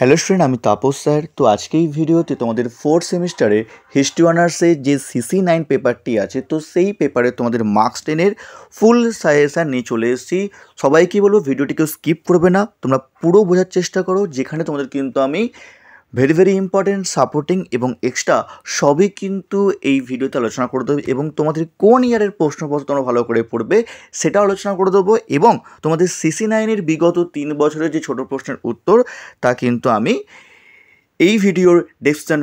hello student আমি Tapas sir তো আজকে এই ভিডিওতে তোমাদের ফোর্থ সেমিস্টারে হিস্ট্রি অনার্সে যে সিসি নাইন পেপারটি আছে তো সেই পেপারে তোমাদের মার্কস টেনের ফুল সাজেশান নিয়ে চলে এসেছি সবাইকে বলবো ভিডিওটিকে স্কিপ করবে না তোমরা পুরো বোঝার চেষ্টা করো যেখানে তোমাদের কিন্তু আমি ভেরি ভেরি ইম্পর্টেন্ট সাপোর্টিং এবং এক্সট্রা সবই কিন্তু এই ভিডিওতে আলোচনা করে দেবো এবং তোমাদের কোন ইয়ারের প্রশ্নপত্র তোমরা ভালো করে পড়বে সেটা আলোচনা করে দেবো এবং তোমাদের সিসি নাইনের বিগত তিন বছরের যে ছোট প্রশ্নের উত্তর তা কিন্তু আমি এই ভিডিওর ডেসক্রিপশান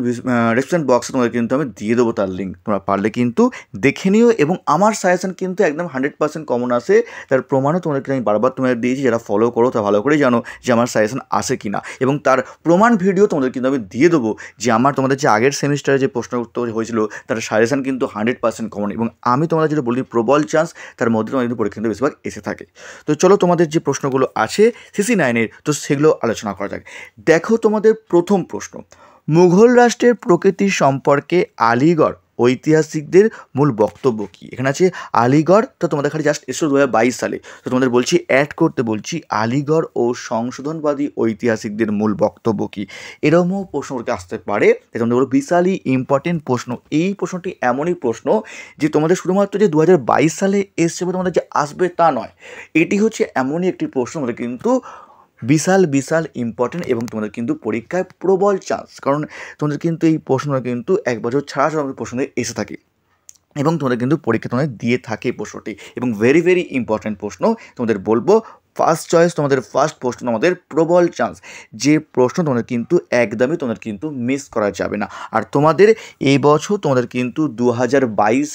ডেসক্রিপশান বক্সে তোমাদের কিন্তু আমি দিয়ে দেবো তার লিঙ্ক তোমরা পারলে কিন্তু দেখে নিও এবং আমার সাজেশন কিন্তু একদম হান্ড্রেড পার্সেন্ট কমন আসে তার প্রমাণও তোমাদেরকে আমি বারবার তোমাদের দিয়েছি যারা ফলো করো তা ভালো করে জানো যে আমার সাজেশন আসে কি না এবং তার প্রমাণ ভিডিও তোমাদের কিন্তু আমি দিয়ে দেবো যে আমার তোমাদের যে আগের সেমিস্টারে যে প্রশ্ন উত্তর হয়েছিল তার সাজেশান কিন্তু হান্ড্রেড পার্সেন্ট কমন এবং আমি তোমাদের যেটা বলি প্রবল চান্স তার মধ্যে তোমাদের কিন্তু পরীক্ষা কিন্তু বেশিরভাগ এসে থাকে তো চলো তোমাদের যে প্রশ্নগুলো আছে সিসি নাইনের তো সেগুলো আলোচনা করা যাক দেখো তোমাদের প্রথম প্রশ্ন প্রশ্ন মুঘল রাষ্ট্রের প্রকৃতি সম্পর্কে আলিগড় ঐতিহাসিকদের মূল বক্তব্য কী এখানে আছে আলিগড় তো তোমাদের খালি জাস্ট এসো দু সালে তো তোমাদের বলছি অ্যাড করতে বলছি আলিগড় ও সংশোধনবাদী ঐতিহাসিকদের মূল বক্তব্য কী এরমও প্রশ্ন ওকে আসতে পারে তাই তোমাদের বলো বিশালই ইম্পর্টেন্ট প্রশ্ন এই প্রশ্নটি এমনই প্রশ্ন যে তোমাদের শুধুমাত্র যে দু সালে এসছে তোমাদের যে আসবে তা নয় এটি হচ্ছে এমনই একটি প্রশ্ন তোমাদের কিন্তু বিশাল বিশাল ইম্পর্টেন্ট এবং তোমাদের কিন্তু পরীক্ষায় প্রবল চান্স কারণ তোমাদের কিন্তু এই প্রশ্নটা কিন্তু এক বছর ছাড়া ছাড়া প্রশ্ন এসে থাকে এবং তোমাদের কিন্তু পরীক্ষা তোমাদের দিয়ে থাকে প্রশ্নটি এবং ভেরি ভেরি ইম্পর্ট্যান্ট প্রশ্ন তোমাদের বলবো ফার্স্ট চয়েস তোমাদের ফার্স্ট প্রশ্ন তোমাদের প্রবল চান্স যে প্রশ্ন তোমাদের কিন্তু একদমই তোমাদের কিন্তু মিস করা যাবে না আর তোমাদের এই বছর তোমাদের কিন্তু দু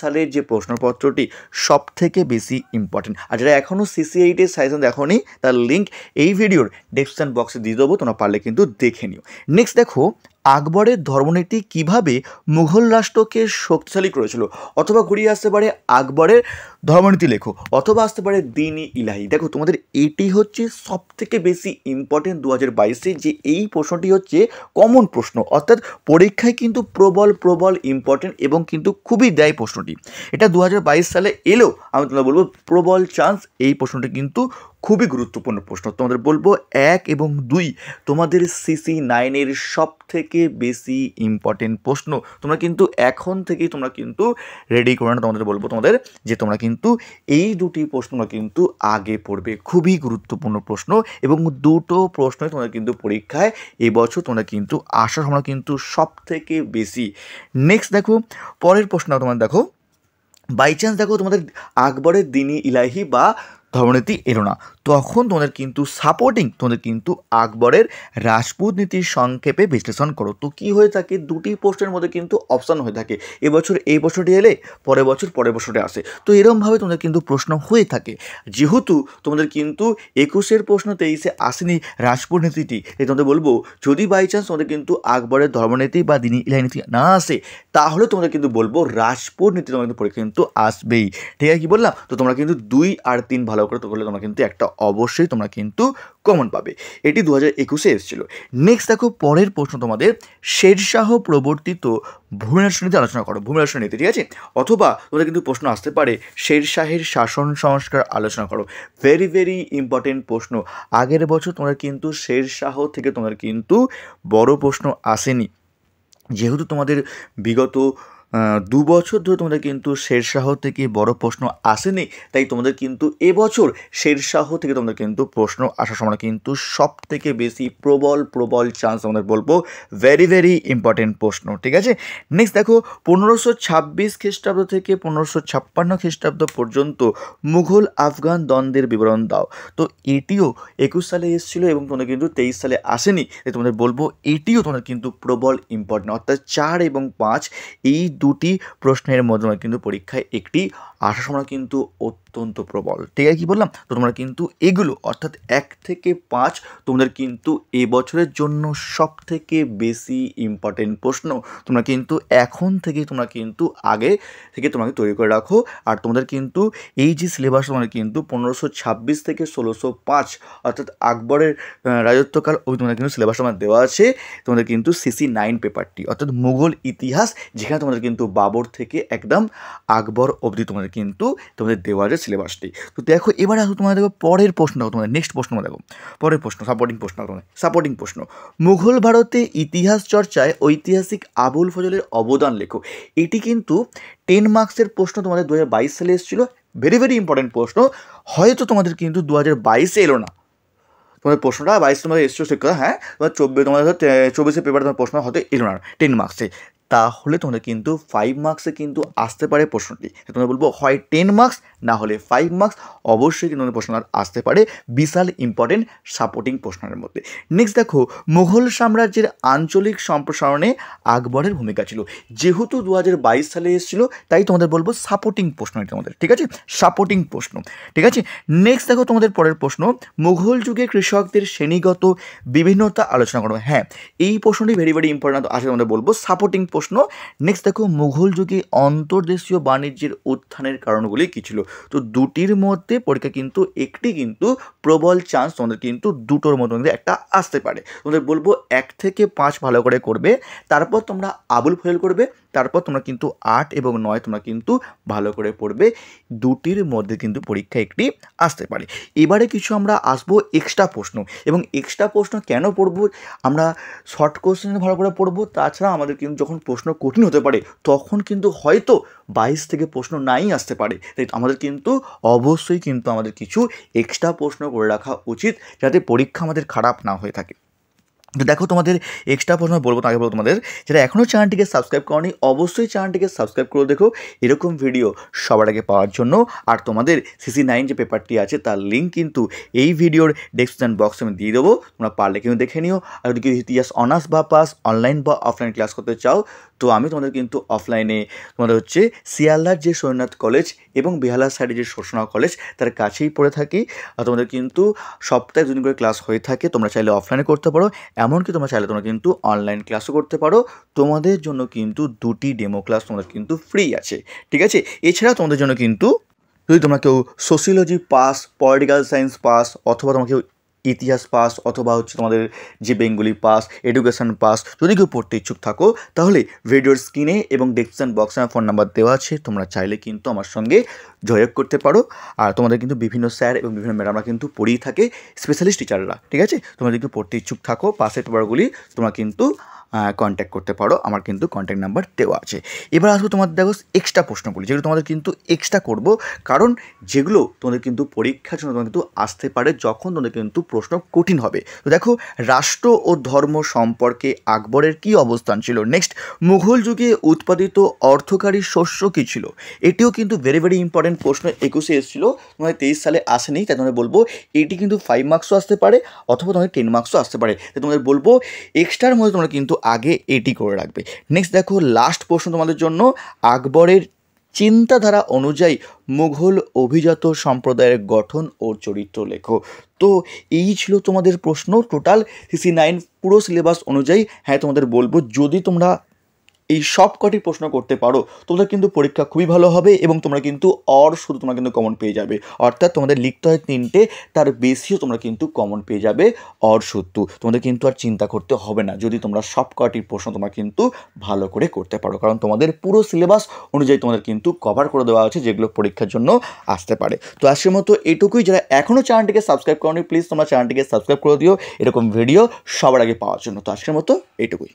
সালের যে প্রশ্নপত্রটি সব থেকে বেশি ইম্পর্টেন্ট আর যারা এখনও সিসিআইটির সাজেশন দেখোনি তার লিঙ্ক এই ভিডিওর ডেসক্রিপশান বক্সে দিয়ে দেবো তোমরা পারলে কিন্তু দেখে নিও নেক্সট দেখো আকবরের ধর্মনীতি কিভাবে মুঘল রাষ্ট্রকে শক্তিশালী করেছিল অথবা ঘুরিয়ে আসতে পারে আকবরের ধর্মনীতি লেখো অথবা আসতে পারে দিনই ইলাহি দেখো তোমাদের এটি হচ্ছে সব থেকে বেশি ইম্পর্টেন্ট দু হাজার বাইশে যে এই প্রশ্নটি হচ্ছে কমন প্রশ্ন অর্থাৎ পরীক্ষায় কিন্তু প্রবল প্রবল ইম্পর্টেন্ট এবং কিন্তু খুবই দেয় প্রশ্নটি এটা দু সালে এলেও আমি তোমরা বলবো প্রবল চান্স এই প্রশ্নটি কিন্তু খুবই গুরুত্বপূর্ণ প্রশ্ন তোমাদের বলবো এক এবং দুই তোমাদের সিসি নাইনের সব থেকে বেশি ইম্পর্টেন্ট প্রশ্ন তোমরা কিন্তু এখন থেকেই তোমরা কিন্তু রেডি করে না তোমাদের বলবো তোমাদের যে তোমরা কিন্তু এই দুটি প্রশ্ন কিন্তু আগে পড়বে খুবই গুরুত্বপূর্ণ প্রশ্ন এবং দুটো প্রশ্ন তোমরা কিন্তু পরীক্ষায় এবছর তোমরা কিন্তু আসার সময় কিন্তু সব থেকে বেশি নেক্সট দেখো পরের প্রশ্ন তোমার দেখো বাই চান্স দেখো তোমাদের আকবরের দিনী ইলাহি বা ধর্মনীতি এলো না তখন তোমাদের কিন্তু সাপোর্টিং তোমাদের কিন্তু আকবরের রাজপুত নীতির সংক্ষেপে বিশ্লেষণ করো তো কী হয়ে থাকে দুটি পোস্টের মধ্যে কিন্তু অপশান হয়ে থাকে এবছর এই বছরটি এলে পরের বছর পরের বছরে আসে তো এরমভাবে তোমাদের কিন্তু প্রশ্ন হয়ে থাকে যেহেতু তোমাদের কিন্তু একুশের প্রশ্ন তেইশে আসেনি রাজপুত নীতিটি এই তোমাদের বলবো যদি বাই চান্স তোমাদের কিন্তু আকবরের ধর্মনীতি বা দিনী ইলাহি নীতি না আসে তাহলে তোমাদের কিন্তু বলবো রাজপুর নীতি তোমাদের পরীক্ষা কিন্তু আসবেই ঠিক আছে কি বললাম তো তোমরা কিন্তু দুই আর তিন ভালো ফলো করে করলে তোমরা কিন্তু একটা অবশ্যই তোমরা কিন্তু কমন পাবে এটি দু হাজার একুশে এসেছিলো নেক্সট দেখো পরের প্রশ্ন তোমাদের শেরশাহ প্রবর্তিত নীতি আলোচনা করো ভূমিরাসনীতি ঠিক আছে অথবা তোমাদের কিন্তু প্রশ্ন আসতে পারে শেরশাহের শাসন সংস্কার আলোচনা করো ভেরি ভেরি ইম্পর্টেন্ট প্রশ্ন আগের বছর তোমরা কিন্তু শেরশাহ থেকে তোমাদের কিন্তু বড় প্রশ্ন আসেনি যেহেতু তোমাদের বিগত দু বছর ধরে তোমাদের কিন্তু শেরশাহ থেকে বড় প্রশ্ন আসেনি তাই তোমাদের কিন্তু এবছর শেরশাহ থেকে তোমাদের কিন্তু প্রশ্ন আসার সময় কিন্তু সব থেকে বেশি প্রবল প্রবল চান্স আমাদের বলবো ভেরি ভেরি ইম্পর্টেন্ট প্রশ্ন ঠিক আছে নেক্সট দেখো পনেরোশো ছাব্বিশ খ্রিস্টাব্দ থেকে পনেরোশো ছাপ্পান্ন খ্রিস্টাব্দ পর্যন্ত মুঘল আফগান দ্বন্দ্বের বিবরণ দাও তো এটিও একুশ সালে এসেছিলো এবং তোমাদের কিন্তু তেইশ সালে আসেনি তাই তোমাদের বলবো এটিও তোমাদের কিন্তু প্রবল ইম্পর্টেন্ট অর্থাৎ চার এবং পাঁচ এই দুটি প্রশ্নের মধ্যে কিন্তু পরীক্ষায় একটি আসার সময় কিন্তু অত্যন্ত প্রবল ঠিক আছে কী বললাম তো তোমরা কিন্তু এগুলো অর্থাৎ এক থেকে পাঁচ তোমাদের কিন্তু এবছরের জন্য সব থেকে বেশি ইম্পর্টেন্ট প্রশ্ন তোমরা কিন্তু এখন থেকে তোমরা কিন্তু আগে থেকে তোমাকে তৈরি করে রাখো আর তোমাদের কিন্তু এই যে সিলেবাস তোমাদের কিন্তু পনেরোশো ছাব্বিশ থেকে ষোলোশো পাঁচ অর্থাৎ আকবরের রাজত্বকাল ওই তোমাদের কিন্তু সিলেবাস তোমার দেওয়া আছে তোমাদের কিন্তু সিসি নাইন পেপারটি অর্থাৎ মুঘল ইতিহাস যেখানে তোমাদের কিন্তু বাবর থেকে একদম আকবর অবধি তোমাদের কিন্তু তোমাদের দেওয়া যায় সিলেবাসটি তো দেখো এবার আসো তোমাদের দেখো পরের প্রশ্ন তোমাদের নেক্সট প্রশ্ন দেখো পরের প্রশ্ন সাপোর্টিং প্রশ্ন তোমাদের সাপোর্টিং প্রশ্ন মুঘল ভারতে ইতিহাস চর্চায় ঐতিহাসিক আবুল ফজলের অবদান লেখো এটি কিন্তু টেন মার্কসের প্রশ্ন তোমাদের দু সালে এসেছিলো ভেরি ভেরি ইম্পর্টেন্ট প্রশ্ন হয়তো তোমাদের কিন্তু দু হাজার বাইশে এলো না তোমাদের প্রশ্নটা বাইশ তোমাদের এসছো সে কথা হ্যাঁ তোমার চব্বিশ তোমাদের চব্বিশে পেপারে তোমার প্রশ্ন হয়তো এলো না টেন মার্কসে তাহলে তোমাদের কিন্তু ফাইভ মার্কসে কিন্তু আসতে পারে প্রশ্নটি তোমরা বলবো হয় টেন মার্কস না হলে ফাইভ মার্কস অবশ্যই কিন্তু তোমাদের প্রশ্ন আসতে পারে বিশাল ইম্পর্টেন্ট সাপোর্টিং প্রশ্নের মধ্যে নেক্সট দেখো মুঘল সাম্রাজ্যের আঞ্চলিক সম্প্রসারণে আকবরের ভূমিকা ছিল যেহেতু দু সালে এসেছিল তাই তোমাদের বলবো সাপোর্টিং প্রশ্ন এটা তোমাদের ঠিক আছে সাপোর্টিং প্রশ্ন ঠিক আছে নেক্সট দেখো তোমাদের পরের প্রশ্ন মুঘল যুগে কৃষকদের শ্রেণীগত বিভিন্নতা আলোচনা করবো হ্যাঁ এই প্রশ্নটি ভেরি ভেরি ইম্পর্টেন্ট আসলে তোমাদের বলবো সাপোর্টিং প্রশ্ন প্রশ্ন নেক্সট দেখো মুঘল যুগে অন্তর্দেশীয় বাণিজ্যের উত্থানের কারণগুলি কী ছিল তো দুটির মধ্যে পরীক্ষা কিন্তু একটি কিন্তু প্রবল চান্স তোমাদের কিন্তু দুটোর মধ্যে একটা আসতে পারে তোমাদের বলবো এক থেকে পাঁচ ভালো করে করবে তারপর তোমরা আবুল ফেল করবে তারপর তোমরা কিন্তু আট এবং নয় তোমরা কিন্তু ভালো করে পড়বে দুটির মধ্যে কিন্তু পরীক্ষা একটি আসতে পারে এবারে কিছু আমরা আসবো এক্সট্রা প্রশ্ন এবং এক্সট্রা প্রশ্ন কেন পড়ব আমরা শর্ট কোশ্চেন ভালো করে পড়ব তাছাড়া আমাদের কিন্তু যখন প্রশ্ন কঠিন হতে পারে তখন কিন্তু হয়তো বাইশ থেকে প্রশ্ন নাই আসতে পারে তাই আমাদের কিন্তু অবশ্যই কিন্তু আমাদের কিছু এক্সট্রা প্রশ্ন করে রাখা উচিত যাতে পরীক্ষা আমাদের খারাপ না হয়ে থাকে তো দেখো তোমাদের এক্সট্রা প্রশ্ন বলবো আগে বলবো তোমাদের যারা এখনও চ্যানেলটিকে সাবস্ক্রাইব করনি অবশ্যই চ্যানেলটিকে সাবস্ক্রাইব করে দেখো এরকম ভিডিও সবার আগে পাওয়ার জন্য আর তোমাদের সিসি নাইন যে পেপারটি আছে তার লিঙ্ক কিন্তু এই ভিডিওর ডেসক্রিপশন বক্সে আমি দিয়ে দেবো তোমরা পারলে কিন্তু দেখে নিও আর যদি ইতিহাস অনার্স বা পাস অনলাইন বা অফলাইন ক্লাস করতে চাও তো আমি তোমাদের কিন্তু অফলাইনে তোমাদের হচ্ছে শিয়ালদার যে সৈনাথ কলেজ এবং বেহালার সাইডে যে শোষণা কলেজ তার কাছেই পড়ে থাকি আর তোমাদের কিন্তু সপ্তাহে দুদিন করে ক্লাস হয়ে থাকে তোমরা চাইলে অফলাইনে করতে পারো এমনকি তোমরা চাইলে তোমরা কিন্তু অনলাইন ক্লাসও করতে পারো তোমাদের জন্য কিন্তু দুটি ডেমো ক্লাস তোমাদের কিন্তু ফ্রি আছে ঠিক আছে এছাড়া তোমাদের জন্য কিন্তু যদি তোমরা কেউ sociology pass political science pass অথবা তোমাকে কেউ ইতিহাস পাস অথবা হচ্ছে তোমাদের যে বেঙ্গলি পাস এডুকেশান পাস যদি কেউ পড়তে ইচ্ছুক থাকো তাহলে ভিডিওর স্ক্রিনে এবং ডেসক্রিপশান বক্সে আমার ফোন নাম্বার দেওয়া আছে তোমরা চাইলে কিন্তু আমার সঙ্গে যোগাযোগ করতে পারো আর তোমাদের কিন্তু বিভিন্ন স্যার এবং বিভিন্ন ম্যাডামরা কিন্তু পড়িয়ে থাকে স্পেশালিস্ট টিচাররা ঠিক আছে তোমরা যদি পড়তে ইচ্ছুক থাকো পাসের পেপারগুলি তোমরা কিন্তু কন্ট্যাক্ট করতে পারো আমার কিন্তু কন্ট্যাক্ট নাম্বার দেওয়া আছে এবার আসবো তোমাদের দেখো এক্সট্রা প্রশ্নগুলি যেগুলো তোমাদের কিন্তু এক্সট্রা করব কারণ যেগুলো তোমাদের কিন্তু পরীক্ষার জন্য তোমাদের কিন্তু আসতে পারে যখন তোমাদের কিন্তু প্রশ্ন কঠিন হবে তো দেখো রাষ্ট্র ও ধর্ম সম্পর্কে আকবরের কি অবস্থান ছিল নেক্সট মুঘল যুগে উৎপাদিত অর্থকারী শস্য কী ছিল এটিও কিন্তু ভেরি ভেরি ইম্পর্টেন্ট প্রশ্ন একুশে এসেছিলো তোমাদের তেইশ সালে আসেনি তাই তোমাদের বলবো এটি কিন্তু ফাইভ মার্কসও আসতে পারে অথবা তোমাদের টেন মার্কসও আসতে পারে তাই তোমাদের বলবো এক্সট্রার মধ্যে তোমরা কিন্তু আগে এটি করে রাখবে নেক্সট দেখো লাস্ট প্রশ্ন তোমাদের জন্য আকবরের চিন্তাধারা অনুযায়ী মুঘল অভিজাত সম্প্রদায়ের গঠন ও চরিত্র লেখো তো এই ছিল তোমাদের প্রশ্ন টোটাল সিসি নাইন পুরো সিলেবাস অনুযায়ী হ্যাঁ তোমাদের বলবো যদি তোমরা এই সব কটি প্রশ্ন করতে পারো তোমাদের কিন্তু পরীক্ষা খুবই ভালো হবে এবং তোমরা কিন্তু অর শুধু তোমরা কিন্তু কমন পেয়ে যাবে অর্থাৎ তোমাদের লিখতে হয় তিনটে তার বেশিও তোমরা কিন্তু কমন পেয়ে যাবে অর সত্তু তোমাদের কিন্তু আর চিন্তা করতে হবে না যদি তোমরা সব কটির প্রশ্ন তোমরা কিন্তু ভালো করে করতে পারো কারণ তোমাদের পুরো সিলেবাস অনুযায়ী তোমাদের কিন্তু কভার করে দেওয়া হয়েছে যেগুলো পরীক্ষার জন্য আসতে পারে তো আজকের মতো এটুকুই যারা এখনও চ্যানেলটিকে সাবস্ক্রাইব করনি প্লিজ তোমরা চ্যানেলটিকে সাবস্ক্রাইব করে দিও এরকম ভিডিও সবার আগে পাওয়ার জন্য তো আজকের মতো এটুকুই